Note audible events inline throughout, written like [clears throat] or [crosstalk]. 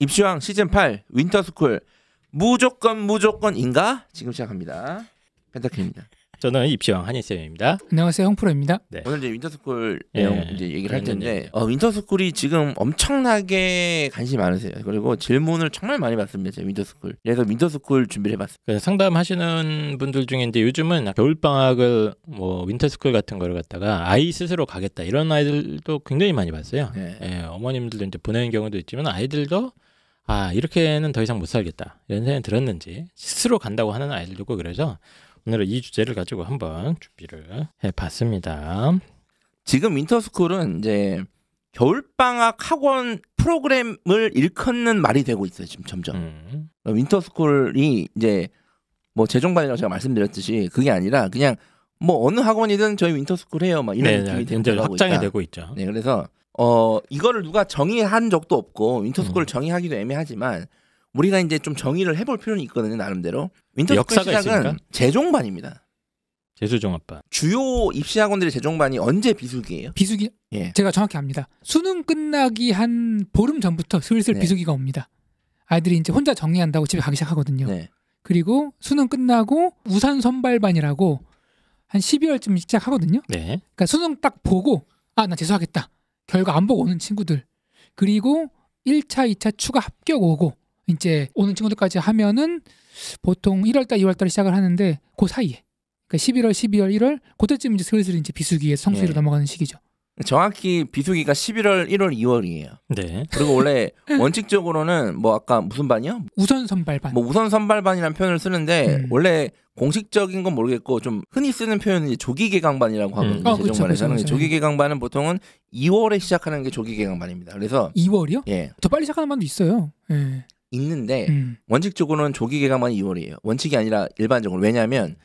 입시왕 시즌 8 윈터스쿨 무조건 무조건인가 지금 시작합니다. 펜타킬입니다. 저는 입시왕 한희쌤입니다. 안녕하세요, 홍프로입니다. 네. 오늘 이제 윈터스쿨 예. 내용 예, 이제 얘기를 할 텐데, 어, 윈터스쿨이 지금 엄청나게 관심이 많으세요. 그리고 질문을 정말 많이 받습니다, 제 윈터스쿨. 그래서 윈터스쿨 준비를 해봤습니다. 상담하시는 분들 중에 이 요즘은 겨울 방학을 뭐 윈터스쿨 같은 걸 갖다가 아이 스스로 가겠다 이런 아이들도 굉장히 많이 봤어요. 예. 예, 어머님들도 이제 보내는 경우도 있지만 아이들도 아 이렇게는 더 이상 못 살겠다 이런 생각이 들었는지 스스로 간다고 하는 아이들도 있고 그래서 오늘은 이 주제를 가지고 한번 준비를 해봤습니다. 지금 윈터스쿨은 이제 겨울방학 학원 프로그램을 일컫는 말이 되고 있어요 지금 점점 음. 윈터스쿨이 이제 뭐 재정반이라고 제가 말씀드렸듯이 그게 아니라 그냥 뭐 어느 학원이든 저희 윈터스쿨 해요 막 이런 네, 느낌이 네. 되고 확장이 있다. 되고 있죠. 네, 그래서 어 이거를 누가 정의한 적도 없고 윈터스쿨을 음. 정의하기도 애매하지만 우리가 이제 좀 정의를 해볼 필요는 있거든요 나름대로. 윈터 역사가 시작은 있으니까? 재종반입니다. 재수종합반. 주요 입시 학원들의 재종반이 언제 비수기예요? 비수기요? 예. 제가 정확히 압니다. 수능 끝나기 한 보름 전부터 슬슬 네. 비수기가 옵니다. 아이들이 이제 혼자 정리한다고 집에 가기 시작하거든요. 네. 그리고 수능 끝나고 우산 선발반이라고 한 12월쯤 시작하거든요. 네. 그러니까 수능 딱 보고 아 나 재수하겠다. 결과 안 보고 오는 친구들. 그리고 1차, 2차 추가 합격 오고 이제 오는 친구들까지 하면은 보통 1월달, 2월달에 시작을 하는데 그 사이에 그러니까 11월, 12월, 1월 그때쯤 이제 슬슬 이제 비수기에 성수기로 예. 넘어가는 시기죠. 정확히 비수기가 11월, 1월, 2월이에요. 네. 그리고 원래 [laughs] 원칙적으로는 뭐 아까 무슨 반이요? 우선 선발반. 뭐 우선 선발반이라는 표현을 쓰는데 음. 원래 공식적인 건 모르겠고 좀 흔히 쓰는 표현은 조기 개강반이라고 음. 하거든요. 음. 어, 정관에서는그렇그렇 조기 개강반은 보통은 2월에 시작하는 게 조기 개강반입니다. 그래서 2월이요? 예. 더 빨리 시작하는 반도 있어요. 예. 있는데 음. 원칙적으로는 조기 개강만 2월이에요. 원칙이 아니라 일반적으로 왜냐하면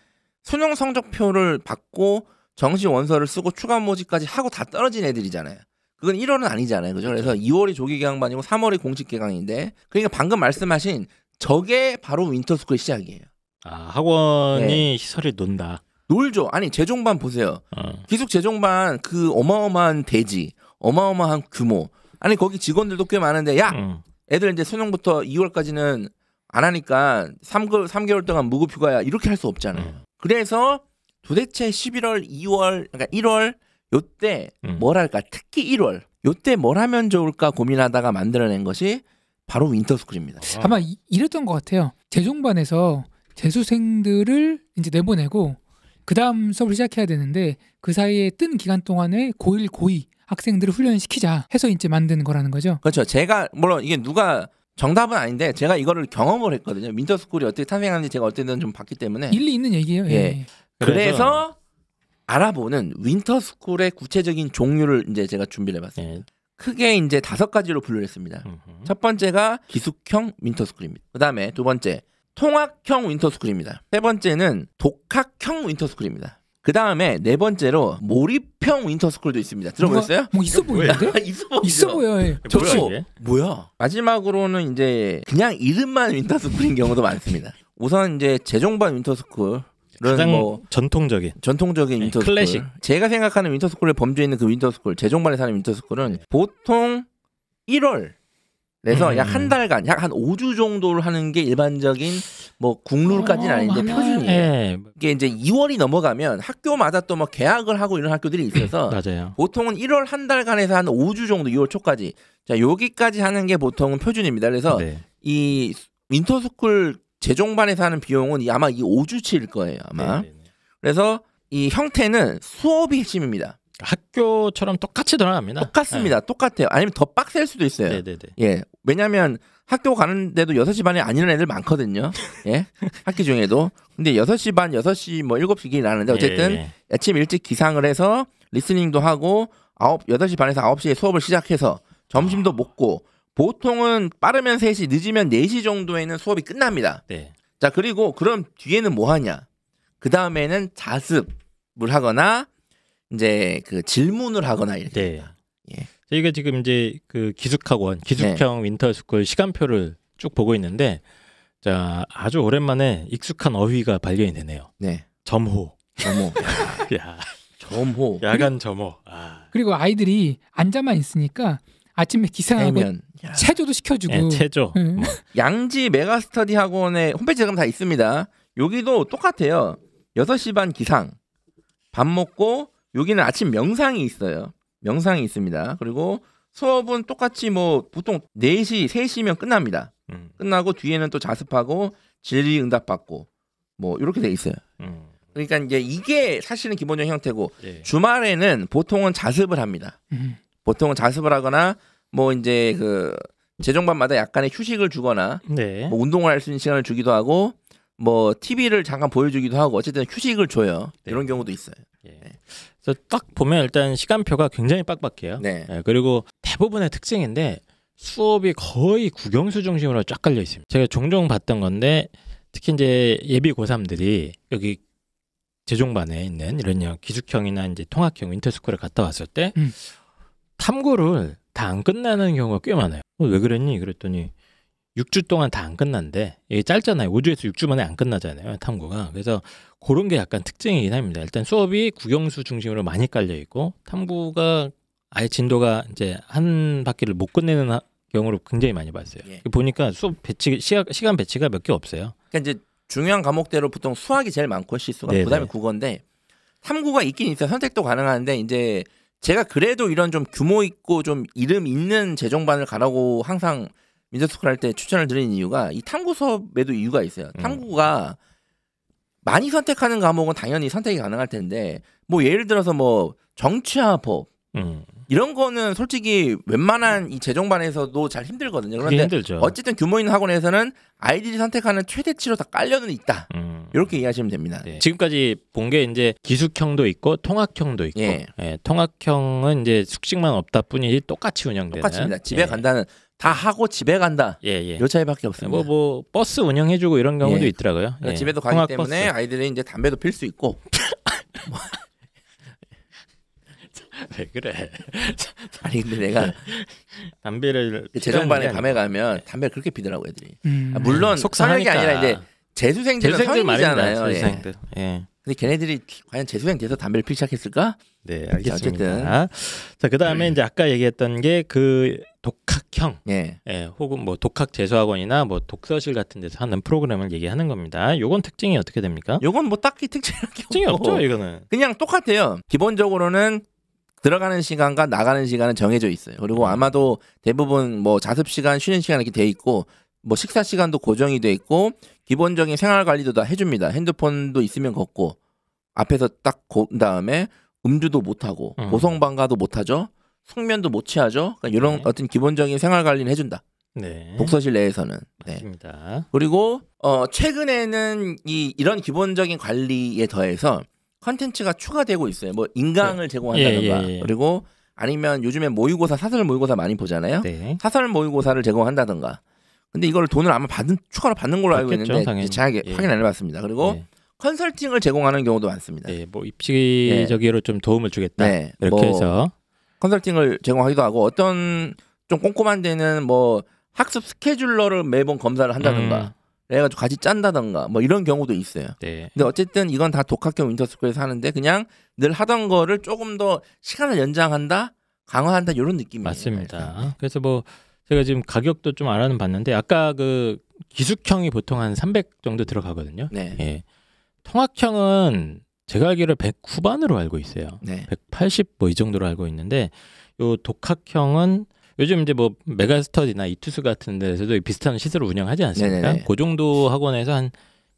수능 성적표를 받고 정시 원서를 쓰고 추가 모집까지 하고 다 떨어진 애들이잖아요. 그건 1월은 아니잖아요. 그죠? 그래서 2월이 그렇죠. 조기 개강반이고 3월이 공식 개강인데 그러니까 방금 말씀하신 저게 바로 윈터스쿨 시작이에요. 아, 학원이 네. 시설이 논다. 놀죠. 아니, 재종반 보세요. 어. 기숙 재종반 그 어마어마한 대지, 어마어마한 규모. 아니, 거기 직원들도 꽤 많은데 야, 음. 애들 이제 수능부터 2월까지는 안 하니까 3개, 3개월 동안 무급휴가야 이렇게 할 수 없잖아요. 음. 그래서 도대체 11월, 2월, 그러니까 1월 요때 음. 뭘 할까? 특히 1월 요때 뭘 하면 좋을까 고민하다가 만들어낸 것이 바로 윈터스쿨입니다. 아마 이, 랬던것 같아요. 재종반에서 재수생들을 이제 내보내고 그 다음 수업을 시작해야 되는데 그 사이에 뜬 기간 동안에 고1, 고2 학생들을 훈련시키자 해서 이제 만드는 거라는 거죠. 그렇죠. 제가 물론 이게 누가 정답은 아닌데 제가 이거를 경험을 했거든요. 민터스쿨이 어떻게 탄생하는지 제가 어쨌든 좀 봤기 때문에 일리 있는 얘기예요. 예. 예. 그래서, 알아보는 윈터스쿨의 구체적인 종류를 이제 제가 준비를 해봤습니다. 예. 크게 이제 다섯 가지로 분류했습니다. 첫 번째가 기숙형 윈터스쿨입니다. 그 다음에 두 번째 통학형 윈터스쿨입니다. 세 번째는 독학형 윈터스쿨입니다. 그 다음에 네 번째로 몰입형 윈터스쿨도 있습니다. 들어보셨어요? 뭐 있어 보이는데? [laughs] 있어 보이죠? 있어 보여. 저도 예. 뭐야, 마지막으로는 이제 그냥 이름만 윈터스쿨인 경우도 많습니다. 우선 이제 재종반 윈터스쿨 가장 뭐 전통적인 전통적인 네, 윈터스쿨 클래식 제가 생각하는 윈터스쿨의 범주에 있는 그 윈터스쿨 재종반에 사는 윈터스쿨은 보통 1월 그래서 음. 약한 달간 약 한 5주 정도를 하는 게 일반적인 뭐 국룰까지는 어, 아닌데 어, 표준이에요. 네. 이게 이제 2월이 넘어가면 학교마다 또뭐 개학을 하고 이런 학교들이 있어서 [laughs] 맞아요. 보통은 1월 한 달간에서 한 5주 정도 2월 초까지 자 여기까지 하는 게 보통은 표준입니다. 그래서 네. 이 윈터스쿨 재종반에서 하는 비용은 아마 이 5주치일 거예요. 아마. 네네네. 네, 네. 그래서 이 형태는 수업이 핵심입니다. 학교처럼 똑같이 돌아갑니다. 똑같습니다. 네. 똑같아요. 아니면 더 빡셀 수도 있어요. 네네네. 네, 네. 예. 왜냐면 학교 가는데도 6시 반에 안일어는 애들 많거든요. 예. [laughs] 학기 중에도. 근데 6시 반, 6시 뭐 7시 일어나는데 예, 어쨌든 예. 아침 일찍 기상을 해서 리스닝도 하고 9, 8시 반에서 9시에 수업을 시작해서 점심도 아. 먹고 보통은 빠르면 3시, 늦으면 4시 정도에는 수업이 끝납니다. 네. 자, 그리고 그럼 뒤에는 뭐 하냐? 그 다음에는 자습을 하거나 이제 그 질문을 하거나 이렇게. 네. 예. 저희가 지금 이제 그 기숙학원 기숙형 네. 윈터스쿨 시간표를 쭉 보고 있는데 자 아주 오랜만에 익숙한 어휘가 발견이 되네요. 네. 점호. 점호. [laughs] 야. 점호. 야간 점호. 아. 그리고 아이들이 앉아만 있으니까 아침에 기상하고 면 체조도 시켜주고. 네, 체조. 응. 예. 뭐. 양지 메가스터디 학원의 홈페이지에 가면 다 있습니다. 여기도 똑같아요. 6시 반 기상. 밥 먹고 여기는 아침 명상이 있어요. 명상이 있습니다. 그리고 수업은 똑같이 뭐 보통 4시, 3시면 끝납니다. 음. 끝나고 뒤에는 또 자습하고 질의 응답 받고 뭐 이렇게 돼 있어요. 음. 그러니까 이제 이게 사실은 기본적인 형태고 예. 주말에는 보통은 자습을 합니다. 음. 보통은 자습을 하거나 뭐 이제 그 재정반마다 약간의 휴식을 주거나 네. 뭐 운동을 할 수 있는 시간을 주기도 하고 뭐 TV를 잠깐 보여주기도 하고 어쨌든 휴식을 줘요. 네. 이런 경우도 있어요. 예. 네. 그래서 딱 보면 일단 시간표가 굉장히 빡빡해요. 네. 예, 그리고 대부분의 특징인데 수업이 거의 국영수 중심으로 쫙 깔려 있습니다. 제가 종종 봤던 건데 특히 이제 예비 고삼들이 여기 제종반에 있는 이런 기숙형이나 이제 통학형 인터스쿨을 갔다 왔을 때 음. 탐구를 다 안 끝나는 경우가 꽤 많아요. 어, 왜 그랬니? 그랬더니 6주 동안 다 안 끝난데 이게 짧잖아요. 5주에서 6주 만에 안 끝나잖아요. 탐구가. 그래서 그런 게 약간 특징이긴 합니다. 일단 수업이 국영수 중심으로 많이 깔려 있고 탐구가 아예 진도가 이제 한 바퀴를 못 끝내는 경우로 굉장히 많이 봤어요. 예. 보니까 수업 배치 시야, 시간 배치가 몇 개 없어요. 그러니까 이제 중요한 과목대로 보통 수학이 제일 많고 실수가 네네. 그다음에 네. 국어인데 탐구가 있긴 있어요. 선택도 가능한데 이제 제가 그래도 이런 좀 규모 있고 좀 이름 있는 재정반을 가라고 항상 민서토크를 할때 추천을 드리는 이유가 이 탐구 수업에도 이유가 있어요. 음. 탐구가 많이 선택하는 과목은 당연히 선택이 가능할 텐데 뭐 예를 들어서 뭐 정치화법 음. 이런 거는 솔직히 웬만한 이 재정반에서도 잘 힘들거든요. 그런데 힘들죠. 어쨌든 규모 있는 학원에서는 아이들이 선택하는 최대치로 다 깔려는 있다. 음. 이렇게 이해하시면 됩니다. 네. 지금까지 본 게 이제 기숙형도 있고 통학형도 있고 예. 예. 통학형은 이제 숙식만 없다 뿐이지 똑같이 운영되는 똑같습니다. 집에 예. 간다는 다 하고 집에 간다. 예, 예. 요 차이밖에 없습니다. 뭐, 뭐 버스 운영해주고 이런 경우도 예. 있더라고요. 그러니까 예. 집에도 가기 때문에 버스. 아이들이 이제 담배도 필 수 있고. [laughs] [laughs] 왜 그래? [laughs] 아니 근데 내가 담배를 재정반에 밤에 가면 네. 담배 를 그렇게 피더라고 애들이. 음. 아, 물론 속상하게 아니라 이제 재수생들은 성인이잖아요. 예. 재수생들. 예. 예. 근데 걔네들이 과연 재수생 돼서 담배를 피기 시작했을까? 네, 알겠습니다. 어쨌든. 자, 그다음에 음. 이제 아까 얘기했던 게 그 독학형. 예. 예. 혹은 뭐 독학 재수학원이나 뭐 독서실 같은 데서 하는 프로그램을 얘기하는 겁니다. 요건 특징이 어떻게 됩니까? 요건 뭐 딱히 특징이, 특징이 없죠, 이거는. 그냥 똑같아요. 기본적으로는 들어가는 시간과 나가는 시간은 정해져 있어요. 그리고 음. 아마도 대부분 뭐 자습 시간, 쉬는 시간 이렇게 돼 있고 뭐 식사 시간도 고정이 돼 있고 기본적인 생활 관리도 다 해줍니다. 핸드폰도 있으면 걷고 앞에서 딱 곧 다음에 음주도 못 하고 음. 보성방가도 못 하죠. 숙면도 못 취하죠. 그러니까 이런 네. 어떤 기본적인 생활 관리는 해준다. 네. 독서실 내에서는. 네. 맞습니다. 그리고 어 최근에는 이 이런 기본적인 관리에 더해서 컨텐츠가 추가되고 있어요. 뭐 인강을 네. 제공한다든가 예, 예, 예. 그리고 아니면 요즘에 모의고사 사설 모의고사 많이 보잖아요. 네. 사설 모의고사를 제공한다든가. 근데 이걸 돈을 아마 받은 추가로 받는 걸로 알고 있는데 제가 하 예. 확인 안 해봤습니다. 그리고 예. 컨설팅을 제공하는 경우도 많습니다. 예, 뭐 입시적으로 네. 좀 도움을 주겠다 네, 이렇게 뭐 해서 컨설팅을 제공하기도 하고 어떤 좀 꼼꼼한 데는 뭐 학습 스케줄러를 매번 검사를 한다든가. 음. 해가지고 같이 짠다던가 뭐 이런 경우도 있어요. 네. 근데 어쨌든 이건 다 독학형 윈터스쿨에서 하는데 그냥 늘 하던 거를 조금 더 시간을 연장한다, 강화한다 이런 느낌이에요. 맞습니다. 일단. 네. 그래서 뭐 제가 지금 가격도 좀 알아는 봤는데 아까 그 기숙형이 보통 한 300 정도 들어가거든요. 네. 예. 통학형은 제가 알기로 100 후반으로 알고 있어요. 네. 180 뭐 이 정도로 알고 있는데 요 독학형은 요즘 이제 뭐 메가스터디나 이투스 같은 데서도 비슷한 시설을 운영하지 않습니까? 네네네. 그 정도 학원에서 한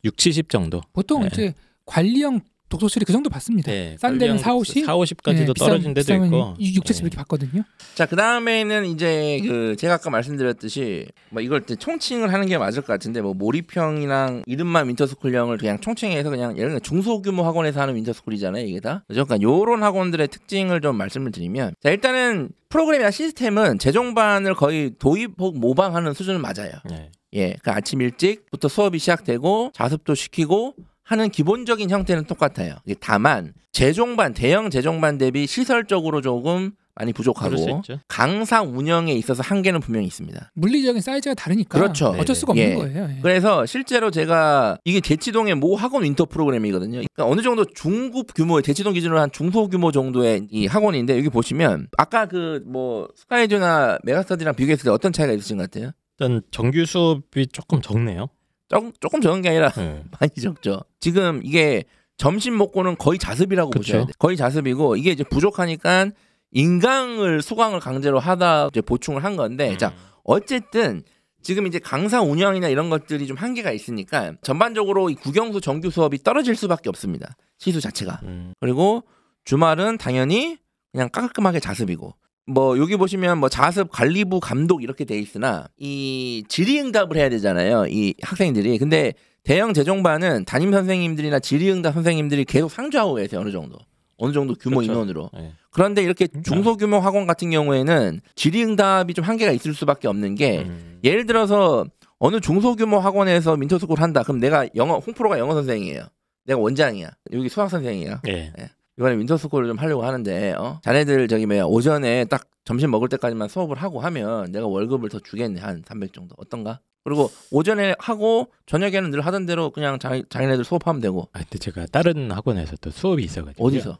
6, 70 정도. 보통 네. 이제 관리형 독서실이 그 정도 받습니다. 네, 싼 데는 4, 50? 4, 50까지도 네, 떨어진 데도 있고 6, 70 이렇게 받거든요. 자, 그다음에는 이제 그 제가 아까 말씀드렸듯이 뭐 이걸 총칭을 하는 게 맞을 것 같은데 뭐 몰입형이랑 이름만 윈터스쿨형을 그냥 총칭해서 그냥 예를 들면 중소규모 학원에서 하는 윈터스쿨이잖아요, 이게 다. 그러니까 요런 학원들의 특징을 좀 말씀을 드리면 자, 일단은 프로그램이나 시스템은 재정반을 거의 도입 혹 모방하는 수준은 맞아요. 네. 예, 그 아침 일찍부터 수업이 시작되고 자습도 시키고 하는 기본적인 형태는 똑같아요. 다만 재종반 대형 재종반 대비 시설적으로 조금 많이 부족하고 강사 운영에 있어서 한계는 분명히 있습니다. 물리적인 사이즈가 다르니까 그렇죠. 어쩔 수가 없는 예. 거예요. 예. 그래서 실제로 제가 이게 대치동의 모 학원 인터 프로그램이거든요. 그러니까 어느 정도 중급 규모의 대치동 기준으로 한 중소 규모 정도의 이 학원인데 여기 보시면 아까 그 뭐 스카이즈나 메가스터디랑 비교했을 때 어떤 차이가 있으신 것 같아요? 일단 정규 수업이 조금 적네요. 조금, 조금 적은 게 아니라 네. [laughs] 많이 적죠. 지금 이게 점심 먹고는 거의 자습이라고 그쵸? 보셔야 돼. 거의 자습이고 이게 이제 부족하니까 인강을 수강을 강제로 하다 이제 보충을 한 건데 음. 자 어쨌든 지금 이제 강사 운영이나 이런 것들이 좀 한계가 있으니까 전반적으로 이 국영수 정규 수업이 떨어질 수밖에 없습니다. 시수 자체가 음. 그리고 주말은 당연히 그냥 깔끔하게 자습이고 뭐 여기 보시면 뭐 자습 관리부 감독 이렇게 돼 있으나 이 질의응답을 해야 되잖아요. 이 학생들이. 근데 대형 재정반은 담임 선생님들이나 질의응답 선생님들이 계속 상주하고 계세요. 어느 정도. 어느 정도 규모 그렇죠. 인원으로. 네. 그런데 이렇게 음, 중소규모 아. 학원 같은 경우에는 질의응답이 좀 한계가 있을 수밖에 없는 게 음. 예를 들어서 어느 중소규모 학원에서 민터스쿨 한다. 그럼 내가 영어 홍프로가 영어 선생이에요. 내가 원장이야. 여기 수학 선생이야. 네. 예. 네. 예. 이번에 윈터 스쿨을 좀 하려고 하는데 어? 자네들 저기 뭐야 오전에 딱 점심 먹을 때까지만 수업을 하고 하면 내가 월급을 더 주겠네 한 300 정도 어떤가? 그리고 오전에 하고 저녁에는 늘 하던 대로 그냥 자, 자기네들 수업하면 되고. 아 근데 제가 다른 학원에서 또 수업이 있어가지고 어디서?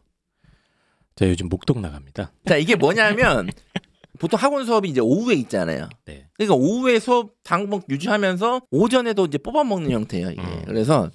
제가 요즘 목동 나갑니다. 자 이게 뭐냐면 [laughs] 보통 학원 수업이 이제 오후에 있잖아요. 네. 그러니까 오후에 수업 당번 뭐 유지하면서 오전에도 이제 뽑아먹는 형태예요. 이게. 음. 그래서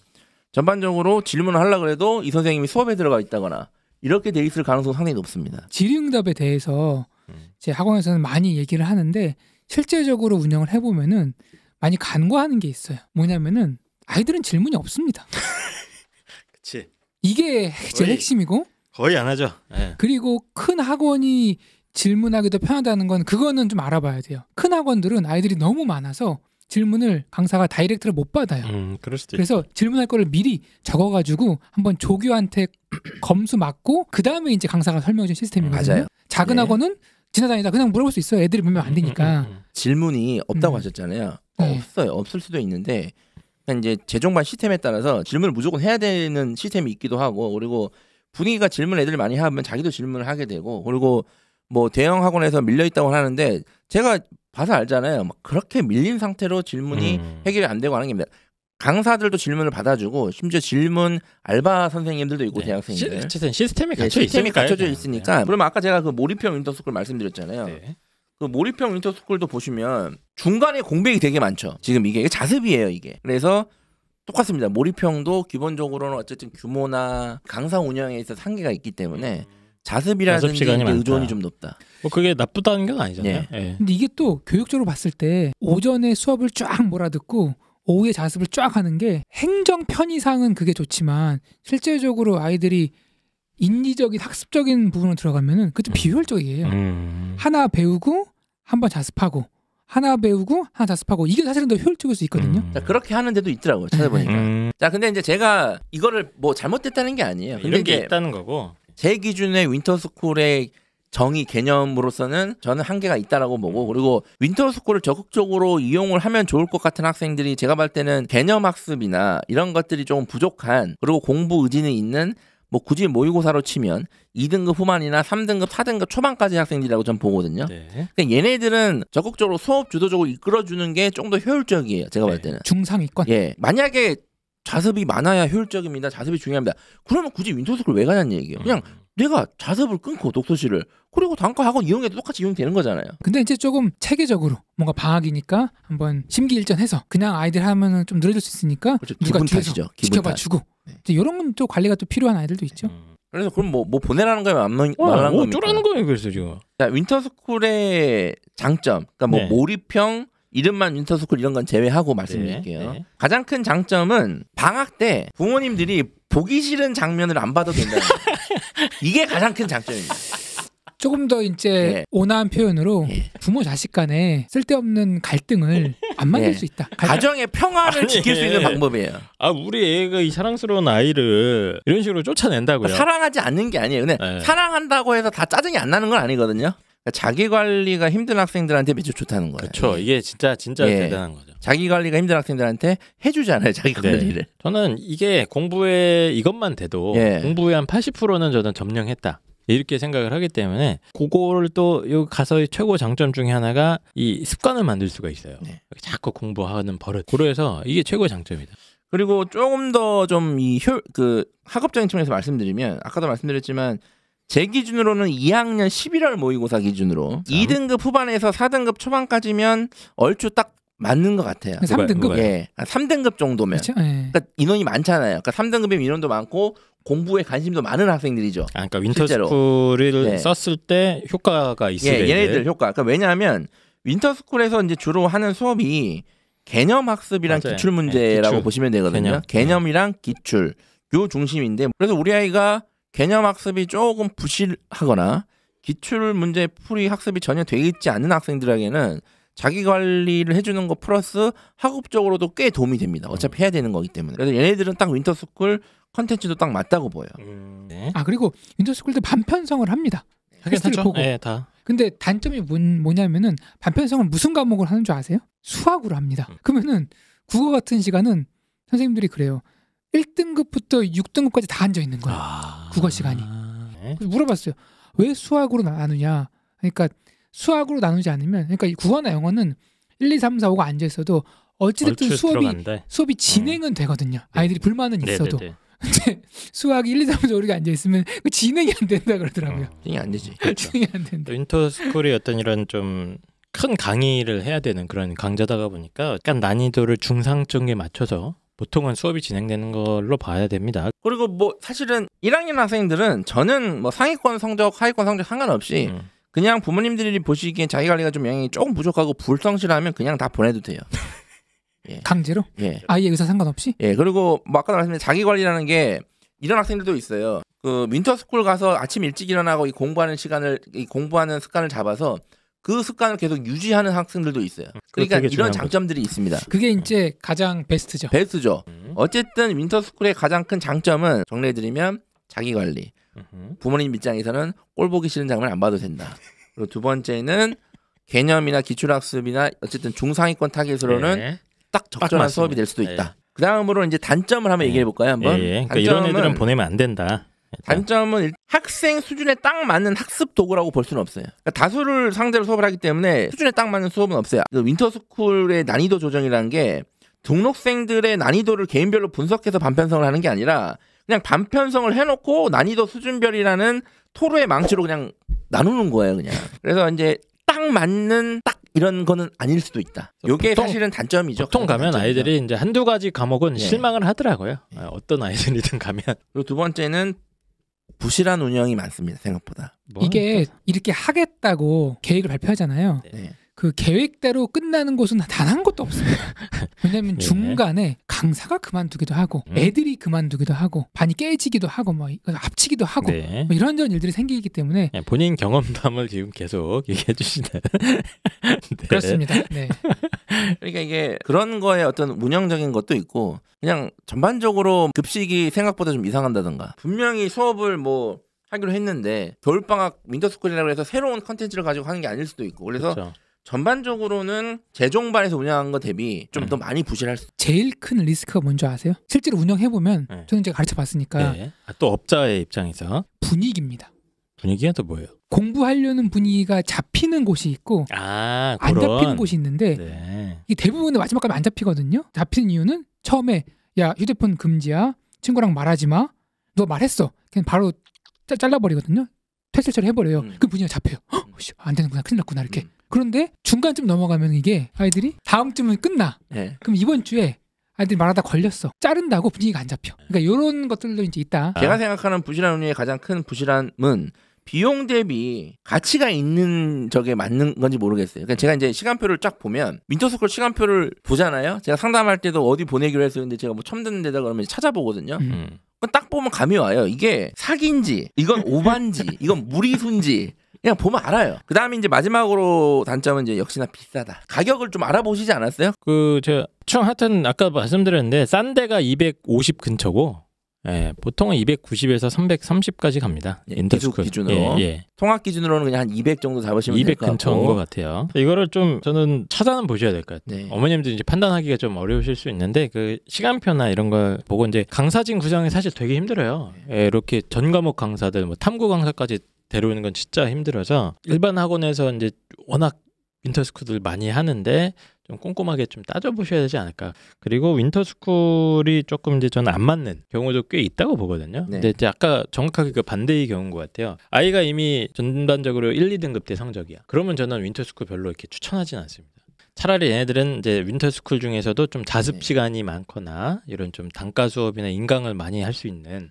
전반적으로 질문을 하려고 해도 이 선생님이 수업에 들어가 있다거나 이렇게 돼 있을 가능성 상당히 높습니다. 질의응답에 대해서 음. 제 학원에서는 많이 얘기를 하는데 실제적으로 운영을 해보면은 많이 간과하는 게 있어요. 뭐냐면은 아이들은 질문이 없습니다. [laughs] 그치. 이게 제 핵심이고 거의 안 하죠. 네. 그리고 큰 학원이 질문하기도 편하다는 건 그거는 좀 알아봐야 돼요. 큰 학원들은 아이들이 너무 많아서 질문을 강사가 다이렉트를못 받아요. 음, 그래서 질문할 거를 미리 적어가지고 한번 조교한테 [clears throat] 검수 맞고 그 다음에 이제 강사가 설명해 준 시스템이거든요. 음, 맞아요. 작은 예. 학원은 지나다니다 그냥 물어볼 수 있어요. 애들이 보면 안 되니까. 음, 음, 음, 음. 질문이 없다고 하셨잖아요. 네. 없어요. 없을 수도 있는데 이제 재정반 시스템에 따라서 질문을 무조건 해야 되는 시스템이 있기도 하고 그리고 분위기가 질문 애들 이 많이 하면 자기도 질문을 하게 되고 그리고 뭐 대형 학원에서 밀려 있다고 하는데 제가 봐서 알잖아요. 막 그렇게 밀린 상태로 질문이 음. 해결이 안 되고 하는 겁니다. 강사들도 질문을 받아주고 심지어 질문 알바 선생님들도 있고 네. 대학생들 어 시스템이 갇혀 예, 네, 시스템이 있으니까. 갖춰져 있으니까 네. 그면 아까 제가 그 몰입형 인터스쿨 말씀드렸잖아요. 네. 그 몰입형 인터스쿨도 보시면 중간에 공백이 되게 많죠. 지금 이게 자습이에요 이게. 그래서 똑같습니다. 몰입형도 기본적으로는 어쨌든 규모나 강사 운영에 있어서 한계가 있기 때문에 음. 자습이라는 자습 시이 의존이 좀 높다. 뭐 그게 나쁘다는 건 아니잖아요. 예. 예. 근데 이게 또 교육적으로 봤을 때 오전에 수업을 쫙 몰아듣고 오후에 자습을 쫙 하는 게 행정 편의상은 그게 좋지만 실제적으로 아이들이 인리적인 학습적인 부분으로 들어가면은 그때 음. 비효율적이에요. 음. 하나 배우고 한 번 자습하고 하나 배우고 하나 자습하고 이게 사실은 더 효율적일 수 있거든요. 음. 자, 그렇게 하는 데도 있더라고요. 찾아보니까. 음. 자, 근데 이제 제가 이거를 뭐 잘못됐다는 게 아니에요. 근데 이런 게 이제, 있다는 거고. 제 기준에 윈터스쿨의 정의 개념으로서는 저는 한계가 있다라고 보고 그리고 윈터스쿨을 적극적으로 이용을 하면 좋을 것 같은 학생들이 제가 볼 때는 개념 학습이나 이런 것들이 조금 부족한 그리고 공부 의지는 있는 뭐 굳이 모의고사로 치면 2등급 후반이나 3등급, 4등급 초반까지 학생들이라고 전 보거든요. 네. 그러니까 얘네들은 적극적으로 수업 주도적으로 이끌어주는 게 좀 더 효율적이에요. 제가 네. 볼 때는. 중상위권? 예. 만약에 자습이 많아야 효율적입니다. 자습이 중요합니다. 그러면 굳이 윈터스쿨 왜 가냐는 얘기예요. 그냥 음. 내가 자습을 끊고 독서실을 그리고 단과 학원 이용해도 똑같이 이용되는 거잖아요. 근데 이제 조금 체계적으로 뭔가 방학이니까 한번 심기일전해서 그냥 아이들 하면은 좀 늘어질 수 있으니까 그렇죠. 누가 뒤에서 탓이죠. 기분 지켜봐 탓. 주고 네. 이제 이런 건 또 관리가 또 필요한 아이들도 있죠. 음. 그래서 그럼 뭐, 뭐 보내라는 거야 안 어, 말하는 어, 겁 어쩌라는 거예요, 그래서 지금. 자, 윈터스쿨의 장점, 그러니까 뭐 네. 몰입형, 이름만 윈터스쿨 이런 건 제외하고 말씀드릴게요. 네, 네. 가장 큰 장점은 방학 때 부모님들이 보기 싫은 장면을 안 봐도 된다는 [laughs] 이게 가장 큰 장점입니다. 조금 더 이제 네. 온화한 표현으로 네. 부모 자식 간에 쓸데없는 갈등을 안 네. 만들 네. 수 있다. 갈등. 가정의 평화를 아니, 지킬 수 있는 예. 방법이에요. 아 우리 애가 이 사랑스러운 아이를 이런 식으로 쫓아낸다고요? 사랑하지 않는 게 아니에요. 근데 네. 사랑한다고 해서 다 짜증이 안 나는 건 아니거든요. 그러니까 자기 관리가 힘든 학생들한테 매주 좋다는 거예요. 그렇죠. 이게 진짜 진짜 예. 대단한 거죠. 자기 관리가 힘든 학생들한테 해주잖아요. 자기 네. 관리를. 네. 저는 이게 공부에 이것만 돼도 예. 공부의 한 80%는 저는 점령했다. 이렇게 생각을 하기 때문에 그거를 또 여기 가서의 최고 장점 중에 하나가 이 습관을 만들 수가 있어요. 네. 자꾸 공부하는 버릇. 그래서 이게 최고 장점이다. 그리고 조금 더 좀이그 학업적인 측면에서 말씀드리면 아까도 말씀드렸지만 제 기준으로는 2학년 11월 모의고사 기준으로 2등급 후반에서 4등급 초반까지면 얼추 딱 맞는 것 같아요. 3등급? 그러니까 예. 3등급 아, 정도면. 그쵸? 그렇죠? 예. 그러니까 인원이 많잖아요. 그러니까 3등급이면 인원도 많고 공부에 관심도 많은 학생들이죠. 아, 그러니까 윈터스쿨을 네. 예. 썼을 때 효과가 있어요. 예, 얘네들 효과. 그러니까 왜냐하면 윈터스쿨에서 이제 주로 하는 수업이 개념 학습이랑 기출 예, 문제라고 기출. 보시면 되거든요. 개념. 이랑 기출 요 중심인데 그래서 우리 아이가 개념 학습이 조금 부실하거나 기출 문제 풀이 학습이 전혀 돼 있지 않는 학생들에게는 자기 관리를 해주는 거 플러스 학업적으로도 꽤 도움이 됩니다. 어차피 해야 되는 거기 때문에. 그래서 얘네들은 딱 윈터스쿨 컨텐츠도 딱 맞다고 보여. 음, 네. 아 그리고 윈터스쿨 도 반편성을 합니다. 테스트를 보고. 네, 다. 근데 단점이 뭔, 뭐냐면은 반편성을 무슨 과목을 하는 줄 아세요? 수학으로 합니다. 음. 그러면은 국어 같은 시간은 선생님들이 그래요. 1등급부터 6등급까지 다 앉아 있는 거예요. 아... 국어 시간이. 네. 물어봤어요. 왜 수학으로 나누냐? 그러니까 수학으로 나누지 않으면 그러니까 국어나 영어는 1, 2, 3, 4, 5가 앉아 있어도 어찌됐든 수업이 들어간다. 수업이 음. 진행은 음. 되거든요. 네. 아이들이 불만은 네, 있어도. 네, 네, [laughs] 근 수학이 1, 2, 3, 4, 5가 앉아 있으면 그 진행이 안 된다 그러더라고요. 어, 진행이 안 되지. [laughs] 진행이 안 된다. 인터스쿨이 어떤 이런 좀 큰 강의를 해야 되는 그런 강좌다가 보니까 약간 난이도를 중상 쪽에 맞춰서 보통은 수업이 진행되는 걸로 봐야 됩니다. 그리고 뭐 사실은 1학년 학생들은 저는 뭐 상위권 성적, 하위권 성적 상관없이 음. 그냥 부모님들이 보시기엔 자기 관리가 좀 영향이 조금 부족하고 불성실하면 그냥 다 보내도 돼요. [laughs] 예. 강제로? 예. 아예 의사 상관없이? 예. 그리고 뭐 아까 말씀드린 자기 관리라는 게 이런 학생들도 있어요. 그 윈터스쿨 가서 아침 일찍 일어나고 이 공부하는 시간을 이 공부하는 습관을 잡아서 그 습관을 계속 유지하는 학생들도 있어요. 음, 그러니까 이런 장점들이 거죠. 있습니다. 그게 이제 가장 베스트죠. 베스트죠. 음. 어쨌든 윈터스쿨의 가장 큰 장점은 정리해드리면 자기 관리. 부모님 입장에서는 꼴 보기 싫은 장면을 안 봐도 된다. 그리고 두 번째는 개념이나 기출학습이나 어쨌든 중상위권 타깃으로는 네. 딱 적절한 딱 수업이 될 수도 있다. 네. 그 다음으로 이제 단점을 한번 네. 얘기해 볼까요? 한번. 예, 예. 그러니까 이런 애들은 보내면 안 된다. 단점은 학생 수준에 딱 맞는 학습 도구라고 볼 수는 없어요. 그러니까 다수를 상대로 수업을 하기 때문에 수준에 딱 맞는 수업은 없어요. 그 윈터스쿨의 난이도 조정이라는 게 등록생들의 난이도를 개인별로 분석해서 반편성을 하는 게 아니라 그냥 반편성을 해놓고 난이도 수준별이라는 토로의 망치로 그냥 나누는 거예요, 그냥. 그래서 이제 딱 맞는 딱 이런 거는 아닐 수도 있다. 요게 보통, 사실은 단점이죠. 보통 가면 단점이죠. 아이들이 이제 한두 가지 과목은 예. 실망을 하더라고요. 예. 어떤 아이들이든 가면. 그리고 두 번째는 부실한 운영이 많습니다 생각보다. 뭐 이게 이렇게 하겠다고 계획을 발표하잖아요. 네. 그 계획대로 끝나는 곳은 단한 곳도 없습니다 [laughs] 왜냐면 하 네. 중간에 강사가 그만두기도 하고 음. 애들이 그만두기도 하고 반이 깨지기도 하고 뭐 그 합치기도 하고 네. 뭐 이런저런 일들이 생기기 때문에 네, 본인 경험담을 지금 계속 얘기해 주시는 [laughs] 네. 그렇습니다. 네. [laughs] 그러니까 이게 그런 거에 어떤 운영적인 것도 있고 그냥 전반적으로 급식이 생각보다 좀 이상한다든가 분명히 수업을 뭐 하기로 했는데 겨울방학 윈터스쿨이라고 해서 새로운 컨텐츠를 가지고 하는 게 아닐 수도 있고 그래서 그렇죠. 전반적으로는 재종반에서 운영한 거 대비 좀더 네. 많이 부실할 수 제일 큰 리스크가 뭔지 아세요? 실제로 운영해보면 네. 저는 제가 르쳐봤으니까 네. 아, 또 업자의 입장에서 분위기입니다. 분위기가 또 뭐예요? 공부하려는 분위기가 잡히는 곳이 있고 아, 안 그런. 잡히는 곳이 있는데 네. 이 대부분의 마지막까지 안 잡히거든요. 잡히는 이유는 처음에 야 휴대폰 금지야 친구랑 말하지 마. 너 말했어. 그냥 바로 짜, 잘라버리거든요. 퇴실처리 해버려요. 음. 그 분위기가 잡혀요. 헉, 안 되는구나 큰일 났구나 이렇게. 음. 그런데 중간쯤 넘어가면 이게 아이들이 다음 주면 끝나. 네. 그럼 이번 주에 아이들이 말하다 걸렸어. 자른다고 분위기가 안 잡혀. 그러니까 이런 것들도 이제 있다. 아. 제가 생각하는 부실한 운영의 가장 큰 부실함은 비용 대비 가치가 있는 저게 맞는 건지 모르겠어요. 그러니까 제가 이제 시간표를 쫙 보면 민터스쿨 시간표를 보잖아요. 제가 상담할 때도 어디 보내기로 했었는데 제가 뭐 처음 듣는 데다 그러면 찾아보거든요. 음. 딱 보면 감이 와요. 이게 사기인지, 이건 오반지, [laughs] 이건 무리수인지, 그냥 보면 알아요. 그 다음에 이제 마지막으로 단점은 이제 역시나 비싸다. 가격을 좀 알아보시지 않았어요? 그, 제가, 총 하여튼 아까 말씀드렸는데, 싼 데가 250 근처고, 예, 보통은 290에서 330까지 갑니다. 예, 인터스쿨 기준으로. 예, 예. 통합 기준으로는 그냥 한 200 정도 잡으시면 200 근처인 것 같아요. 이거를 좀 저는 찾아는 보셔야 될 것 같아요. 네. 어머님들 이제 판단하기가 좀 어려우실 수 있는데 그 시간표나 이런 걸 보고 이제 강사진 구성이 사실 되게 힘들어요. 네. 예, 이렇게 전 과목 강사들, 뭐 탐구 강사까지 데려오는 건 진짜 힘들어서 일반 학원에서 이제 워낙 윈터스쿨들 많이 하는데 좀 꼼꼼하게 좀 따져보셔야 되지 않을까. 그리고 윈터스쿨이 조금 이제 저는 안 맞는 경우도 꽤 있다고 보거든요. 네. 근데 이제 아까 정확하게 그 반대의 경우인 것 같아요. 아이가 이미 전반적으로 1, 2등급 대 성적이야. 그러면 저는 윈터스쿨 별로 이렇게 추천하진 않습니다. 차라리 얘네들은 이제 윈터스쿨 중에서도 좀 자습 네. 시간이 많거나 이런 좀 단과 수업이나 인강을 많이 할 수 있는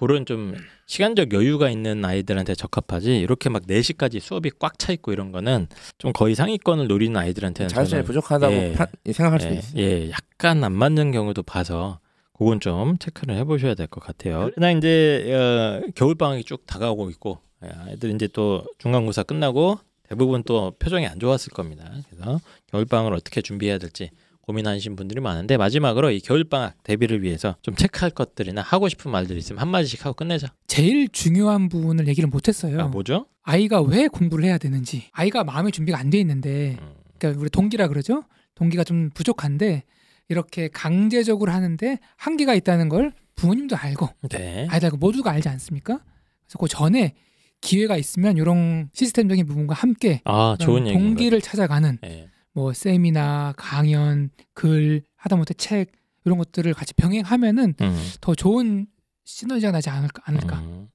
그런 좀 시간적 여유가 있는 아이들한테 적합하지 이렇게 막 4시까지 수업이 꽉 차 있고 이런 거는 좀 거의 상위권을 노리는 아이들한테는 자율성이 부족하다고 예, 파, 생각할 예, 수 있어요. 예, 약간 안 맞는 경우도 봐서 그건 좀 체크를 해보셔야 될 것 같아요. 그러나 이제 어, 겨울 방학이 쭉 다가오고 있고 예, 아이들 이제 또 중간고사 끝나고 대부분 또 표정이 안 좋았을 겁니다. 그래서 겨울 방학을 어떻게 준비해야 될지 고민하신 분들이 많은데 마지막으로 이 겨울방학 대비를 위해서 좀 체크할 것들이나 하고 싶은 말들 있으면 한마디씩 하고 끝내자. 제일 중요한 부분을 얘기를 못했어요. 아, 뭐죠? 아이가 왜 공부를 해야 되는지 아이가 마음의 준비가 안 돼 있는데 음. 그러니까 우리 동기라 그러죠. 동기가 좀 부족한데 이렇게 강제적으로 하는데 한계가 있다는 걸 부모님도 알고 네. 아이들 알고 모두가 알지 않습니까? 그래서 그 전에 기회가 있으면 이런 시스템적인 부분과 함께 아, 좋은 동기를 찾아가는 네. 뭐 세미나, 강연, 글, 하다못해 책 이런 것들을 같이 병행하면은 음. 더 좋은 시너지가 나지 않을까, 않을까 음.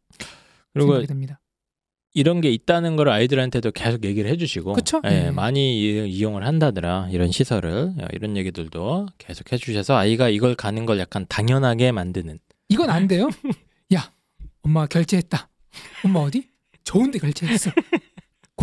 그리고 됩니다. 이런 게 있다는 걸 아이들한테도 계속 얘기를 해주시고 그쵸? 예, 네. 많이 이용을 한다더라 이런 시설을 어, 이런 얘기들도 계속 해주셔서 아이가 이걸 가는 걸 약간 당연하게 만드는 이건 안 돼요 [laughs] 야 엄마 결제했다 엄마 어디 좋은데 결제했어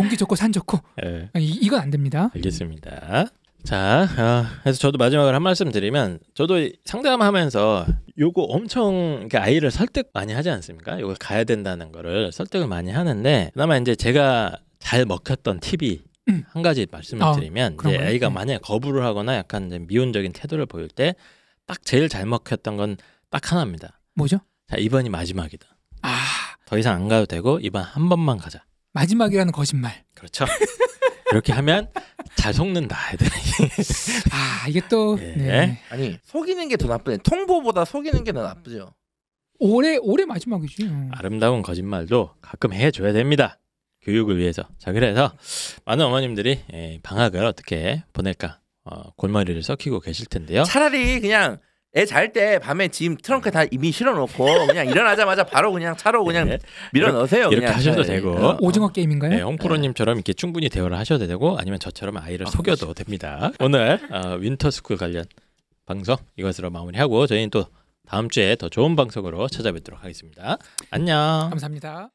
공기 좋고 산 좋고 네. 아 이건 안 됩니다. 알겠습니다. 자, 어, 그래서 저도 마지막으로 한 말씀 드리면 저도 상담하면서 요거 엄청 그러니까 아이를 설득 많이 하지 않습니까? 요거 가야 된다는 거를 설득을 많이 하는데 그나마 이제 제가 잘 먹혔던 팁이 음. 한 가지 말씀을 어, 드리면 이제 아이가 네. 만약 에 거부를 하거나 약간 이제 미온적인 태도를 보일 때 딱 제일 잘 먹혔던 건 딱 하나입니다. 뭐죠? 자, 이번이 마지막이다. 아, 더 이상 안 가도 되고 이번 한 번만 가자. 마지막이라는 거짓말. 그렇죠. 이렇게 하면 잘 속는다 애들이. 아 이게 또 예. 네. 아니 속이는 게 더 나쁘네. 통보보다 속이는 게 더 나쁘죠. 올해 올해 마지막이지. 아름다운 거짓말도 가끔 해줘야 됩니다. 교육을 위해서. 자 그래서 많은 어머님들이 예, 방학을 어떻게 보낼까 어, 골머리를 썩히고 계실 텐데요. 차라리 그냥 애잘때 밤에 짐 트렁크에 다 이미 실어놓고 그냥 일어나자마자 바로 그냥 차로 그냥 네. 밀어 넣으세요. 이렇게 그냥. 하셔도 네. 되고 네. 어, 오징어 게임인가요? 네, 홍프로님처럼 이렇게 충분히 대화를 하셔도 되고 아니면 저처럼 아이를 아, 속여도 그렇 됩니다. 오늘 어, 윈터스쿨 관련 방송 이것으로 마무리하고 저희는 또 다음 주에 더 좋은 방송으로 찾아뵙도록 하겠습니다. 안녕. 감사합니다.